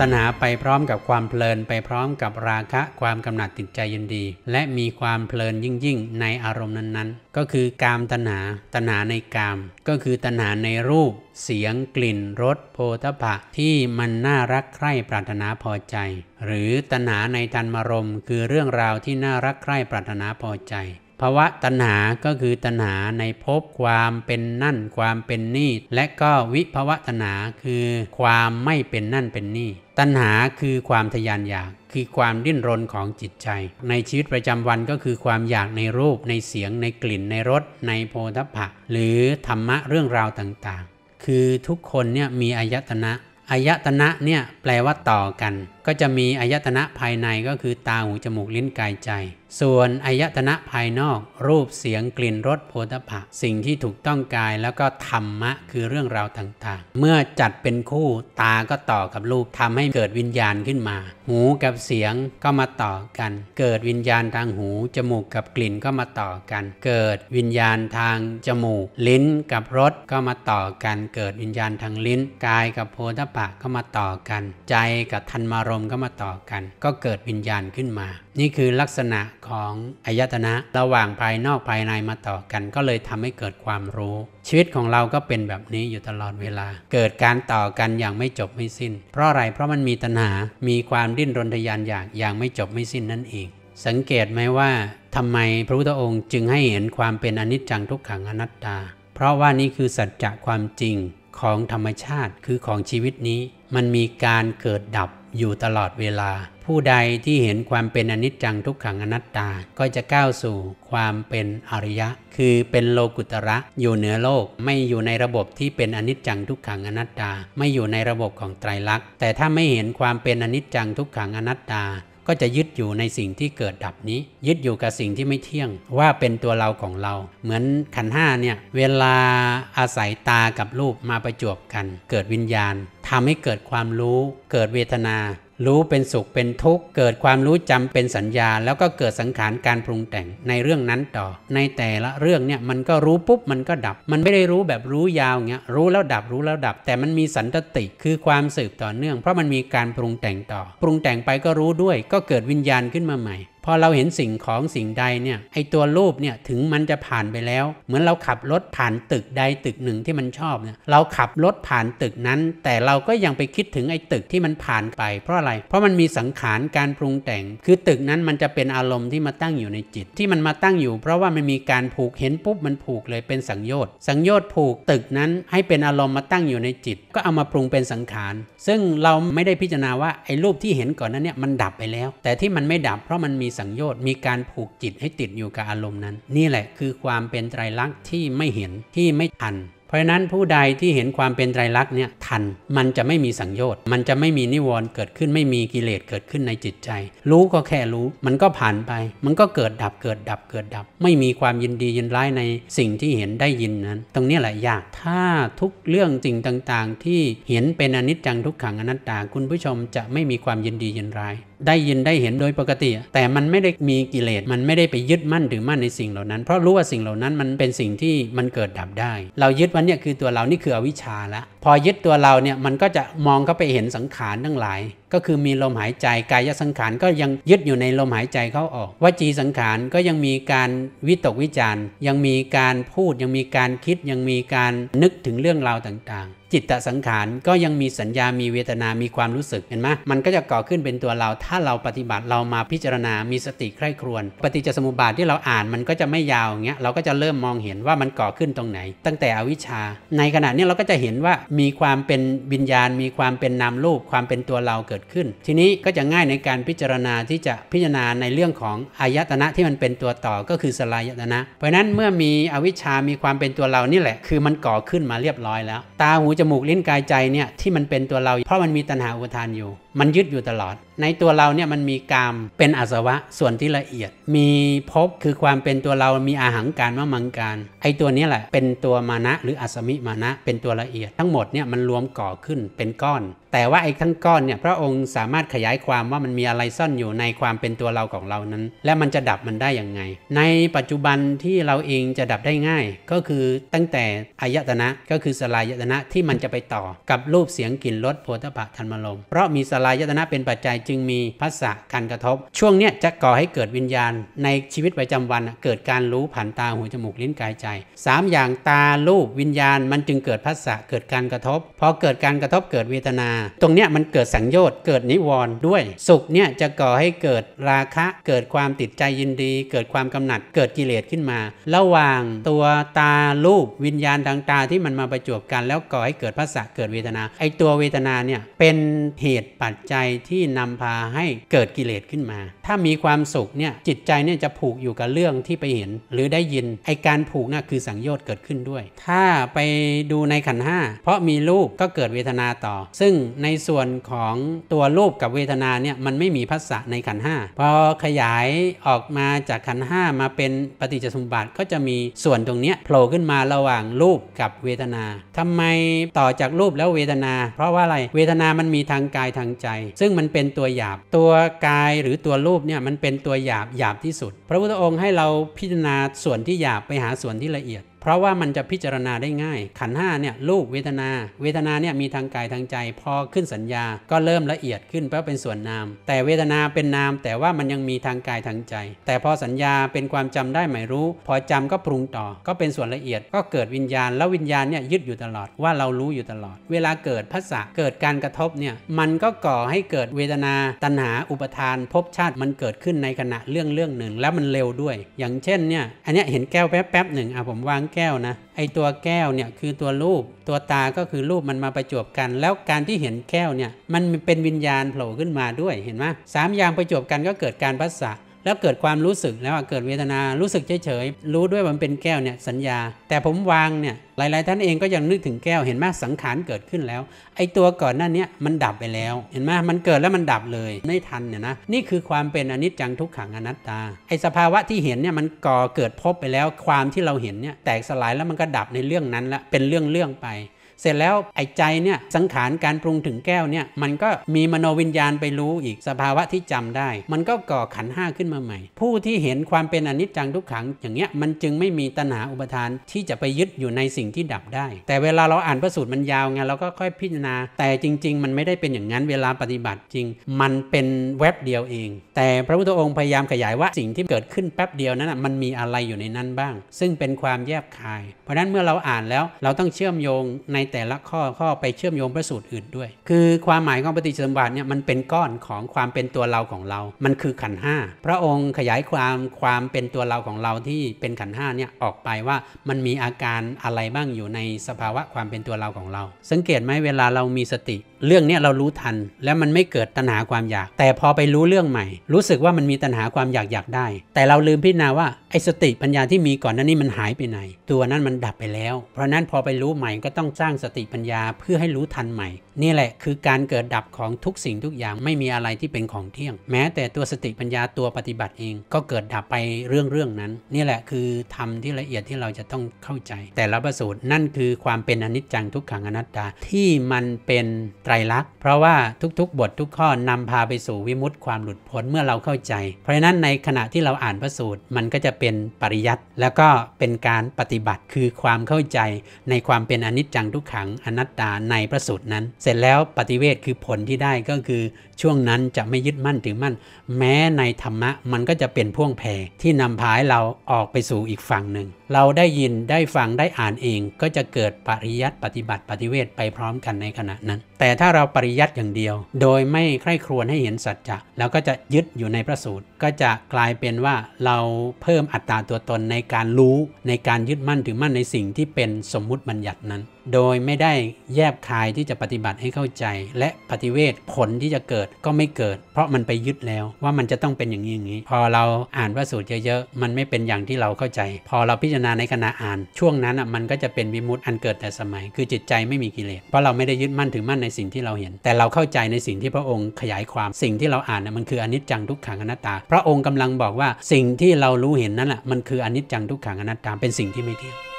ตัณหาไปพร้อมกับความเพลินไปพร้อมกับราคะความกำหนัดติดใจยินดี และมีความเพลินยิ่งยิ่งในอารมณ์นั้นๆ ก็คือกามตัณหาตัณหาในกาม ก็คือตัณหาในรูป เสียง กลิ่นรสโพธพะที่มันน่ารักใคร่ปรารถนาพอใจ หรือตัณหาในธรรมรมคือเรื่องราวที่น่ารักใคร่ปรารถนาพอใจภาวะตัณหา ก็คือตัณหาในภพความเป็นนั่น ความเป็นนี่ และก็วิภาวะตัณหาคือความไม่เป็นนั่นเป็นนี่ ตัณหาคือความทยานอยาก คือความดิ้นรนของจิตใจ ในชีวิตประจำวันก็คือความอยากในรูปในเสียงในกลิ่นในรสในโพธพะหรือธรรมะเรื่องราวต่างๆ คือทุกคนเนี่ยมีอายตนะอายตนะเนี่ยแปลว่าต่อกันก็จะมีอายตนะภายในก็คือตาหูจมูกลิ้นกายใจ ส่วนอายตนะภายนอก รูปเสียงกลิ่นรสโธฏภะสิ่งที่ถูกต้องกายแล้วก็ธรรมะคือเรื่องราวต่างๆเมื่อจัดเป็นคู่ตา ก็ต่อ กับรูปทำให้เกิดวิญญาณขึ้นมาหู กับเสียงก็มาต่อ กัน เกิดวิญญาณทางหูจมูกกับกลิ่นก็มาต่อ กัน เกิดวิญญาณทางจมูก ลิ้นกับรสก็มาต่อ กันเกิดวิญญาณทางลิ้นกายกับโธฏภะก็มาต่อ กัน ใจกับทันมารมณ์เข้ามาต่อกัน ก็เกิดวิญญาณขึ้นมา นี่คือลักษณะของอายตนะระหว่างภายนอกภายในมาต่อกัน ก็เลยทำให้เกิดความรู้ ชีวิตของเราก็เป็นแบบนี้อยู่ตลอดเวลา เกิดการต่อกันอย่างไม่จบไม่สิ้นเพราะอะไรเพราะมันมีตัณหา มีความดิ้นรนทยานอยากอย่างไม่จบไม่สิ้นนั่นเอง สังเกตไหมว่า ทำไมพระพุทธองค์จึงให้เห็นความเป็นอนิจจังทุกขังอนัตตา เพราะว่านี่คือสัจจะความจริงของธรรมชาติ คือของชีวิตนี้ มันมีการเกิดดับอยู่ตลอดเวลา ผู้ใดที่เห็นความเป็นอนิจจังทุกขังอนัตตาก็จะก้าวสู่ความเป็นอริยะ คือเป็นโลกุตระ อยู่เหนือโลกไม่อยู่ในระบบที่เป็นอนิจจังทุกขังอนัตตาไม่อยู่ในระบบของไตรลักษณ์แต่ถ้าไม่เห็นความเป็นอนิจจังทุกขังอนัตตาก็จะยึดอยู่ในสิ่งที่เกิดดับนี้ ยึดอยู่กับสิ่งที่ไม่เที่ยงว่าเป็นตัวเราของเรา เหมือนขันห้าเนี่ย เวลาอาศัยตากับรูปมาประจวบกัน เกิดวิญญาณ ทำให้เกิดความรู้เกิดเวทนารู้เป็นสุขเป็นทุกข์ เกิดความรู้จำเป็นสัญญา แล้วก็เกิดสังขารการปรุงแต่งในเรื่องนั้นต่อ ในแต่ละเรื่องเนี่ยมันก็รู้ปุ๊บมันก็ดับ มันไม่ได้รู้แบบรู้ยาวเงี้ยรู้แล้วดับรู้แล้วดับ แต่มันมีสันตติคือความสืบต่อเนื่องเพราะมันมีการปรุงแต่งต่อ ปรุงแต่งไปก็รู้ด้วย ก็เกิดวิญญาณขึ้นมาใหม่พอเราเห็นสิ่งของสิ่งใดเนี่ยไอตัวรูปเนี่ยถึงมันจะผ่านไปแล้ว เหมือนเราขับรถผ่านตึกใดตึกหนึ่งที่มันชอบเนี่ยเราขับรถผ่านตึกนั้น แต่เราก็ยังไปคิดถึงไอตึกที่มันผ่านไปเพราะอะไรเพราะมันมีสังขารการปรุงแต่ง คือตึกนั้นมันจะเป็นอารมณ์ที่มาตั้งอยู่ในจิต ที่มันมาตั้งอยู่ เพราะว่ามันมีการผูกเห็นปุ๊บมันผูกเลยเป็นสังโยชน์สังโยชน์ผูกตึกนั้นให้เป็นอารมณ์มาตั้งอยู่ในจิต ก็เอามาปรุงเป็นสังขารซึ่งเราไม่ได้พิจารณาว่าไอ้รูปที่เห็นก่อนนั้นเนี่ยมันดับไปแล้ว แต่ที่มันไม่ดับเพราะมันมีสังโยชน์มีการผูกจิตให้ติดอยู่กับอารมณ์นั้น นี่แหละคือความเป็นไตรลักษณ์ที่ไม่เห็นที่ไม่ทัน เพราะฉะนั้นผู้ใดที่เห็นความเป็นไตรลักษณ์เนี่ยทัน มันจะไม่มีสังโยชน์ มันจะไม่มีนิวรณ์เกิดขึ้นไม่มีกิเลสเกิดขึ้นในจิตใจ รู้ก็แค่รู้ มันก็ผ่านไป มันก็เกิดดับเกิดดับเกิดดับ ไม่มีความยินดียินร้ายในสิ่งที่เห็นได้ยินนั้น ตรงนี้แหละยาก ถ้าทุกเรื่องสิ่งต่าง ๆ ที่เห็นเป็นอนิจจังทุกขังอนัตตา คุณผู้ชมจะไม่มีความยินดียินร้ายได้ยินได้เห็นโดยปกติ แต่มันไม่ได้มีกิเลสมันไม่ได้ไปยึดมั่นหรือมั่นในสิ่งเหล่านั้น เพราะรู้ว่าสิ่งเหล่านั้นมันเป็นสิ่งที่มันเกิดดับได้ เรายึดวันนี้คือตัวเรานี่คืออวิชชาละ พอยึดตัวเราเนี่ยมันก็จะมองเข้าไปเห็นสังขารทั้งหลาย ก็คือมีลมหายใจกายสังขารก็ยังยึดอยู่ในลมหายใจเข้าออกวจีสังขารก็ยังมีการวิตกวิจารยังมีการพูดยังมีการคิดยังมีการนึกถึงเรื่องราวต่างๆจิตตสังขารก็ยังมีสัญญามีเวทนา มีความรู้สึก เห็นไหมมันก็จะก่อขึ้นเป็นตัวเรา ถ้าเราปฏิบัติ เรามาพิจารณา มีสติใคร่ครวญ ปฏิจจสมุปบาทที่เราอ่านมันก็จะไม่ยาวอย่างเงี้ย เราก็จะเริ่มมองเห็นว่ามันก่อขึ้นตรงไหน ตั้งแต่อวิชชา ในขณะนี้เราก็จะเห็นว่ามีความเป็นวิญญาณ มีความเป็นนามรูป ความเป็นตัวเราเกิดขึ้น ทีนี้ก็จะง่ายในการพิจารณาที่จะพิจารณาในเรื่องของอายตนะที่มันเป็นตัวต่อก็คือสลายตนะ เพราะนั้นเมื่อมีอวิชชา มีความเป็นตัวเรานี่แหละคือมันก่อขึ้นมาเรียบร้อยแล้ว ตาหูจมูกลิ้นกายใจเนี่ยที่มันเป็นตัวเราเพราะมันมีตัณหาอุปทานอยู่มันยึดอยู่ตลอด ในตัวเราเนี่ยมันมีกามเป็นอาสวะส่วนที่ละเอียด มีภพคือความเป็นตัวเรามีอาหังการมามังการไอตัวนี้แหละ เป็นตัวมานะหรืออสมิมานะเป็นตัวละเอียด ทั้งหมดเนี่ยมันรวมก่อขึ้นเป็นก้อน แต่ว่าไอ้ทั้งก้อนเนี่ยพระองค์สามารถขยายความว่ามันมีอะไรซ่อนอยู่ในความเป็นตัวเราของเรานั้น และมันจะดับมันได้อย่างไงในปัจจุบันที่เราเองจะดับได้ง่าย ก็คือตั้งแต่อายตนะก็คือสลายตนะที่มันจะไปต่อกับรูปเสียงกลิ่นรสโพธิภพธรรมลมเพราะมีสลายตนะเป็นปัจจัยจึงมีภาษะการกระทบ ช่วงเนี้ยจะก่อให้เกิดวิญญาณในชีวิตประจำวันเกิดการรู้ผ่านตาหูจมูกลิ้นกายใจ 3 อย่างตาลูกวิญญาณมันจึงเกิดภาษะเกิดการกระทบพอเกิดการกระทบเกิดเวทนา ตรงเนี้ยมันเกิดสังโยชน์เกิดนิวรณ์ด้วย สุขเนี่ยจะก่อให้เกิดราคะเกิดความติดใจยินดี เกิดความกำหนัดเกิดกิเลสขึ้นมา ระหว่างตัวตาลูกวิญญาณทางตาที่มันมาประจวบกันแล้วก่อให้เกิดภาษะเกิดเวทนาไอตัวเวทนาเนี่ยเป็นเหตุปัจจจัยที่นำพาให้เกิดกิเลสขึ้นมาถ้ามีความสุขเนี่ยจิตใจเนี่ยจะผูกอยู่กับเรื่องที่ไปเห็น หรือได้ยิน ไอการผูกน่ะคือสังโยชน์เกิดขึ้นด้วย ถ้าไปดูในขันห้าเพราะมีรูปก็เกิดเวทนาต่อ ซึ่งในส่วนของตัวรูปกับเวทนาเนี่ยมันไม่มีภาษาะในขันห้าพอขยายออกมาจากขันห้ามาเป็นปฏิจจสมบัติก็จะมีส่วนตรงนี้โผล่ขึ้นมาระหว่างรูปกับเวทนา ทำไมต่อจากรูปแล้วเวทนา เพราะว่าอะไรเวทนามันมีทางกายทางใจ ซึ่งมันเป็นตัวหยาบตัวกายหรือตัวรูปูปเนี่ยมันเป็นตัวหยาบ หยาบที่สุด พระพุทธองค์ให้เราพิจารณาส่วนที่หยาบไปหาส่วนที่ละเอียดเพราะว่ามันจะพิจารณาได้ง่าย ขันห้าเนี่ยรูปเวทนาเวทนาเนี่ยมีทางกายทางใจ พอขึ้นสัญญาก็เริ่มละเอียดขึ้นเพราะเป็นส่วนนามแต่เวทนาเป็นนามแต่ว่ามันยังมีทางกายทางใจ แต่พอสัญญาเป็นความจำได้หมายรู้พอจำก็ปรุงต่อ ก็เป็นส่วนละเอียด ก็เกิดวิญญาณแล้ววิญญาณเนี่ยยึดอยู่ตลอดว่าเรารู้อยู่ตลอด เวลาเกิดภาษาเกิดการกระทบเนี่ยมันก็ก่อให้เกิดเวทนาตัณหาอุปทานภพชาติมันเกิดขึ้นในขณะเรื่องเรื่องหนึ่ง แล้วมันเร็วด้วย อย่างเช่นเนี่ยอันนี้เห็นแก้วแป๊บๆหนึ่งอ่ะผมวางแก้วนะ ไอตัวแก้วเนี่ยคือตัวรูป ตัวตาก็คือรูปมันมาประจบกัน แล้วการที่เห็นแก้วเนี่ย มันเป็นวิญญาณโผล่ขึ้นมาด้วยเห็นไหมสามอย่างประจบกันก็เกิดการพัสสะแล้วเกิดความรู้สึกแล้วเกิดเวทนารู้สึกเฉยๆ รู้ด้วยมันเป็นแก้วเนี่ยสัญญา แต่ผมวางเนี่ย หลายๆท่านเองก็ยังนึกถึงแก้ว เห็นไหมสังขารเกิดขึ้นแล้ว ไอ้ตัวก่อนหน้านี้มันดับไปแล้ว เห็นไหม มันเกิดแล้วมันดับเลย ไม่ทันเนี่ยนะ นี่คือความเป็นอนิจจังทุกขังอนัตตา ไอ้สภาวะที่เห็นเนี่ยมันก่อเกิดพบไปแล้ว ความที่เราเห็นเนี่ยแตกสลายแล้วมันก็ดับในเรื่องนั้นละเป็นเรื่องเรื่องไปเสร็จแล้ว ไอ้ใจเนี่ยสังขารการปรุงถึงแก้วเนี่ยมันก็มีมโนวิญญาณไปรู้อีกสภาวะที่จำได้ มันก็ก่อขันห้าขึ้นมาใหม่ ผู้ที่เห็นความเป็นอนิจจังทุกขังอย่างเงี้ยมันจึงไม่มีตัณหาอุปทานที่จะไปยึดอยู่ในสิ่งที่ดับได้ แต่เวลาเราอ่านพระสูตรมันยาวไงเราก็ค่อยพิจารณาแต่จริง ๆ มันไม่ได้เป็นอย่างนั้นเวลาปฏิบัติจริง มันเป็นเว็บเดียวเอง แต่พระพุทธองค์พยายามขยายว่าสิ่งที่เกิดขึ้นแป๊บเดียวนั้นมันมีอะไรอยู่ในนั้นบ้าง ซึ่งเป็นความแยบคายเพราะนั้นเมื่อเราอ่านแล้วเราต้องเชื่อมโยงในแต่ละข้อข้อไปเชื่อมโยงพระสูตรอื่นด้วย คือความหมายของปฏิจจสมบัติเนี่ยมันเป็นก้อนของความเป็นตัวเราของเรา มันคือขันห้าพระองค์ขยายความความเป็นตัวเราของเราที่เป็นขันห้าเนี่ย ออกไปว่ามันมีอาการอะไรบ้างอยู่ในสภาวะความเป็นตัวเราของเรา สังเกตไหมเวลาเรามีสติเรื่องนี้เรารู้ทันแล้วมันไม่เกิดตัณหาความอยาก แต่พอไปรู้เรื่องใหม่ รู้สึกว่ามันมีตัณหาความอยากอยากได้ แต่เราลืมพิจารณาว่า ไอ้สติปัญญาที่มีก่อนนั้นนี่มันหายไปไหนตัวนั้นมันดับไปแล้วเพราะนั้นพอไปรู้ใหม่ก็ต้องสร้างสติปัญญาเพื่อให้รู้ทันใหม่ นี่แหละคือการเกิดดับของทุกสิ่งทุกอย่างไม่มีอะไรที่เป็นของเที่ยง แม้แต่ตัวสติปัญญาตัวปฏิบัติเองก็เกิดดับไปเรื่องเรื่องนั้นนี่แหละคือธรรมที่ละเอียดที่เราจะต้องเข้าใจ แต่ละประสูตรนั่นคือความเป็นอนิจจังทุกขังอนัตตาที่มันเป็นไตรรลักษณ์เพราะว่าทุกๆ บททุกข้อนำพาไปสู่วิมุตติความหลุดพ้นเมื่อเราเข้าใจ เพราะฉะนั้นในขณะที่เราอ่านพระสูตรมันก็จะเป็นปริยัติ แล้วก็เป็นการปฏิบัติคือความเข้าใจในความเป็นอนิจจังทุกขังอนัตตาในพระสูตรนั้น เสร็จแล้วปฏิเวทคือผลที่ได้ก็คือช่วงนั้นจะไม่ยึดมั่นถือมั่นแม้ในธรรมะมันก็จะเป็นพ่วงแพรที่นำพาให้เราออกไปสู่อีกฝั่งหนึ่งเราได้ยินได้ฟังได้อ่านเอง ก็จะเกิดปริยัติปฏิบัติปฏิเวทไปพร้อมกันในขณะนั้นแต่ถ้าเราปริยัติอย่างเดียว โดยไม่ใคร่ครวญให้เห็นสัจจะ เราก็จะยึดอยู่ในพระสูตรก็จะกลายเป็นว่าเราเพิ่มอัตราตัวตนในการรู้ในการยึดมั่นถือมั่นในสิ่งที่เป็นสมมุติบัญญัตินั้น โดยไม่ได้แยบคายที่จะปฏิบัติให้เข้าใจ และปฏิเวทผลที่จะเกิดก็ไม่เกิด เพราะมันไปยึดแล้วว่ามันจะต้องเป็นอย่างนี้อย่างนี้ พอเราอ่านพระสูตรเยอะๆ มันไม่เป็นอย่างที่เราเข้าใจ พอเราพิจารณาในขณะอ่าน ช่วงนั้นอ่ะมันก็จะเป็นวิมุตต์อันเกิดแต่สมัย คือจิตใจไม่มีกิเลส เพราะเราไม่ได้ยึดมั่นถือมั่นในสิ่งที่เราเห็น แต่เราเข้าใจในสิ่งที่พระองค์ขยายความสิ่งที่เราอ่านน่ะมันคืออนิจจังทุกขังอนัตตาพระองค์กำลังบอกว่าสิ่งที่เรารู้เห็นนั้นแหละมันคืออนิจจังทุกขังอนัตตาเป็นสิ่งที่ไม่เที่ยง